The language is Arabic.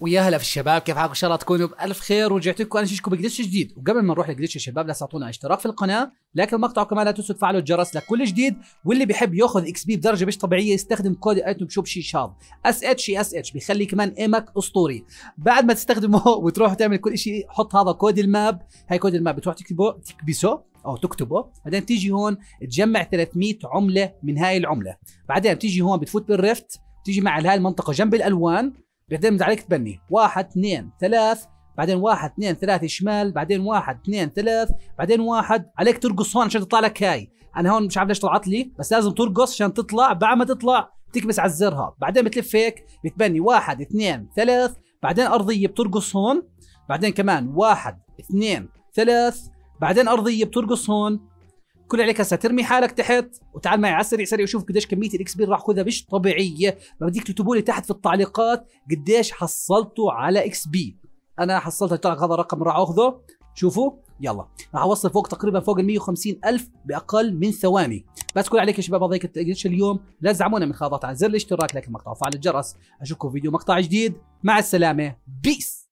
ويا هلا في الشباب كيف حالكم ان شاء الله تكونوا بألف خير ورجعت لكم انا شيشكم بجلتش جديد وقبل ما نروح لجديش الشباب لا تعطونا اشتراك في القناه لكن المقطع كمان لا تنسوا تفعلوا الجرس لكل جديد واللي بيحب ياخذ اكس بي بدرجه مش طبيعيه يستخدم كود ايتم شوب شي شاب اس اتش اس اتش بيخلي كمان ايمك اسطوري بعد ما تستخدمه وتروح تعمل كل شيء حط هذا كود الماب هاي كود الماب بتروح تكتبه تكبسه او تكتبه بعدين تيجي هون تجمع 300 عمله من هاي العمله بعدين بتيجي هون بتفوت بالريفت تيجي مع هاي المنطقه جنب الالوان بيعتمد عليك تبني واحد اثنين ثلاث بعدين واحد اثنين ثلاث شمال بعدين واحد اثنين ثلاث بعدين واحد عليك ترقص هون عشان تطلع لك هاي انا هون مش عارف ليش طلعت لي بس لازم ترقص عشان تطلع بعد ما تطلع بتكبس على الزر هذا بعدين بتلف هيك بتبني واحد اثنين ثلاث بعدين ارضية بترقص هون بعدين كمان واحد اثنين ثلاث بعدين ارضية بترقص هون كل عليك هسه ترمي حالك تحت وتعال معي على السريع سريع وشوف قديش كميه الاكس بي راح اخذها مش طبيعيه بديك تكتبوا لي تحت في التعليقات قديش حصلتوا على اكس بي انا حصلت هذا الرقم راح اخذه شوفوا يلا راح اوصل فوق تقريبا فوق ال 150 الف باقل من ثواني بس كل عليك يا شباب هذيك التقريش اليوم لا تزعمونا من خاضات على زر الاشتراك لكن المقطع وفعل الجرس اشوفكم فيديو مقطع جديد مع السلامه بيس